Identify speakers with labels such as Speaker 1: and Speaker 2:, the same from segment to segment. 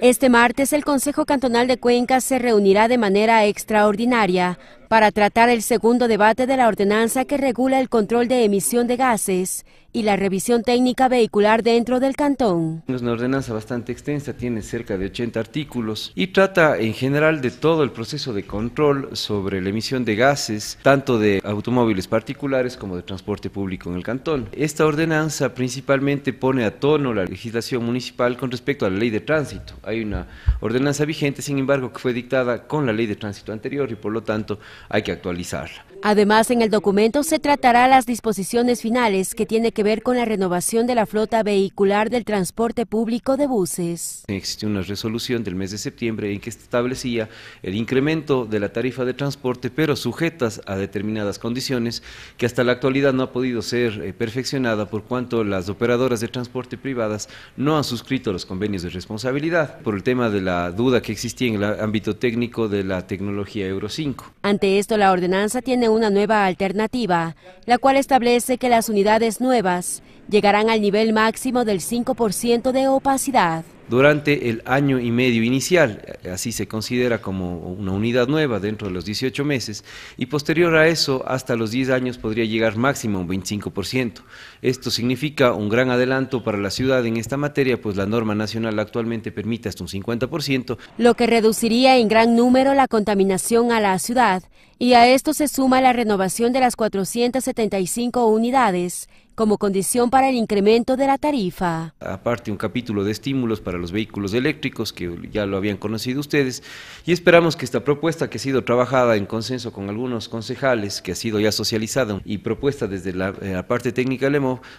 Speaker 1: Este martes el Consejo Cantonal de Cuenca se reunirá de manera extraordinaria para tratar el segundo debate de la ordenanza que regula el control de emisión de gases y la revisión técnica vehicular dentro del cantón.
Speaker 2: Es una ordenanza bastante extensa, tiene cerca de 80 artículos y trata en general de todo el proceso de control sobre la emisión de gases, tanto de automóviles particulares como de transporte público en el cantón. Esta ordenanza principalmente pone a tono la legislación municipal con respecto a la ley de tránsito. Hay una ordenanza vigente, sin embargo, que fue dictada con la ley de tránsito anterior y por lo tanto hay que actualizar.
Speaker 1: Además, en el documento se tratará las disposiciones finales que tiene que ver con la renovación de la flota vehicular del transporte público de buses.
Speaker 2: Existe una resolución del mes de septiembre en que establecía el incremento de la tarifa de transporte, pero sujetas a determinadas condiciones que hasta la actualidad no ha podido ser eh, perfeccionada por cuanto las operadoras de transporte privadas no han suscrito los convenios de responsabilidad por el tema de la duda que existía en el ámbito técnico de la tecnología Euro 5.
Speaker 1: Ante de esto, la ordenanza tiene una nueva alternativa, la cual establece que las unidades nuevas llegarán al nivel máximo del 5% de opacidad
Speaker 2: durante el año y medio inicial, así se considera como una unidad nueva dentro de los 18 meses, y posterior a eso, hasta los 10 años podría llegar máximo un 25%. Esto significa un gran adelanto para la ciudad en esta materia, pues la norma nacional actualmente permite hasta un 50%.
Speaker 1: Lo que reduciría en gran número la contaminación a la ciudad, y a esto se suma la renovación de las 475 unidades como condición para el incremento de la tarifa.
Speaker 2: Aparte, un capítulo de estímulos para los vehículos eléctricos, que ya lo habían conocido ustedes, y esperamos que esta propuesta que ha sido trabajada en consenso con algunos concejales, que ha sido ya socializada y propuesta desde la, eh, parte técnica del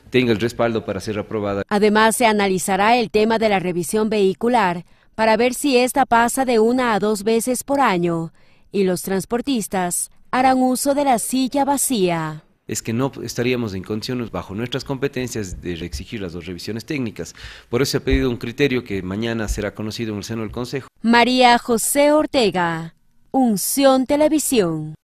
Speaker 2: tenga el respaldo para ser aprobada.
Speaker 1: Además, se analizará el tema de la revisión vehicular para ver si esta pasa de una a dos veces por año y los transportistas harán uso de la silla vacía
Speaker 2: es que no estaríamos en condiciones, bajo nuestras competencias, de exigir las dos revisiones técnicas. Por eso se ha pedido un criterio que mañana será conocido en el seno del Consejo.
Speaker 1: María José Ortega, Unción Televisión.